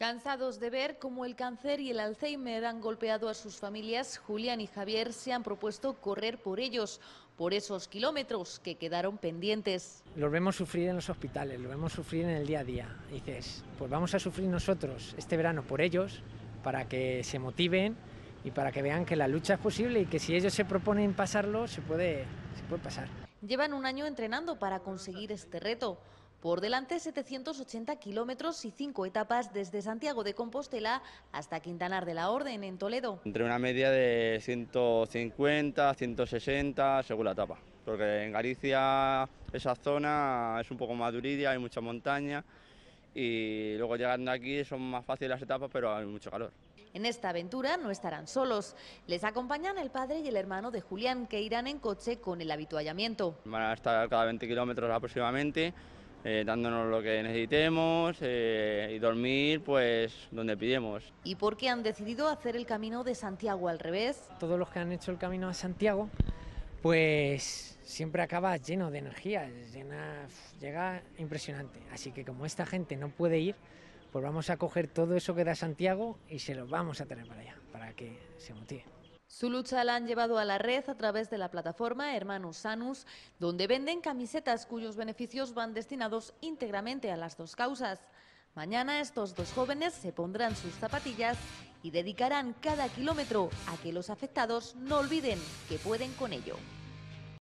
Cansados de ver cómo el cáncer y el Alzheimer han golpeado a sus familias, Julián y Javier se han propuesto correr por ellos, por esos kilómetros que quedaron pendientes. Los vemos sufrir en los hospitales, los vemos sufrir en el día a día. dices, pues vamos a sufrir nosotros este verano por ellos, para que se motiven y para que vean que la lucha es posible y que si ellos se proponen pasarlo, se puede, se puede pasar. Llevan un año entrenando para conseguir este reto. Por delante, 780 kilómetros y cinco etapas desde Santiago de Compostela hasta Quintanar de la Orden, en Toledo. Entre una media de 150, 160, según la etapa. Porque en Galicia esa zona es un poco más hay mucha montaña y luego llegando aquí son más fáciles las etapas, pero hay mucho calor. En esta aventura no estarán solos. Les acompañan el padre y el hermano de Julián, que irán en coche con el habituallamiento. Van a estar cada 20 kilómetros aproximadamente eh, dándonos lo que necesitemos eh, y dormir pues donde pidemos. ¿Y por qué han decidido hacer el camino de Santiago al revés? Todos los que han hecho el camino a Santiago pues siempre acaba lleno de energía, llena, llega impresionante. Así que como esta gente no puede ir, pues vamos a coger todo eso que da Santiago y se lo vamos a tener para allá, para que se motive. Su lucha la han llevado a la red a través de la plataforma Hermanos Sanus, donde venden camisetas cuyos beneficios van destinados íntegramente a las dos causas. Mañana estos dos jóvenes se pondrán sus zapatillas y dedicarán cada kilómetro a que los afectados no olviden que pueden con ello.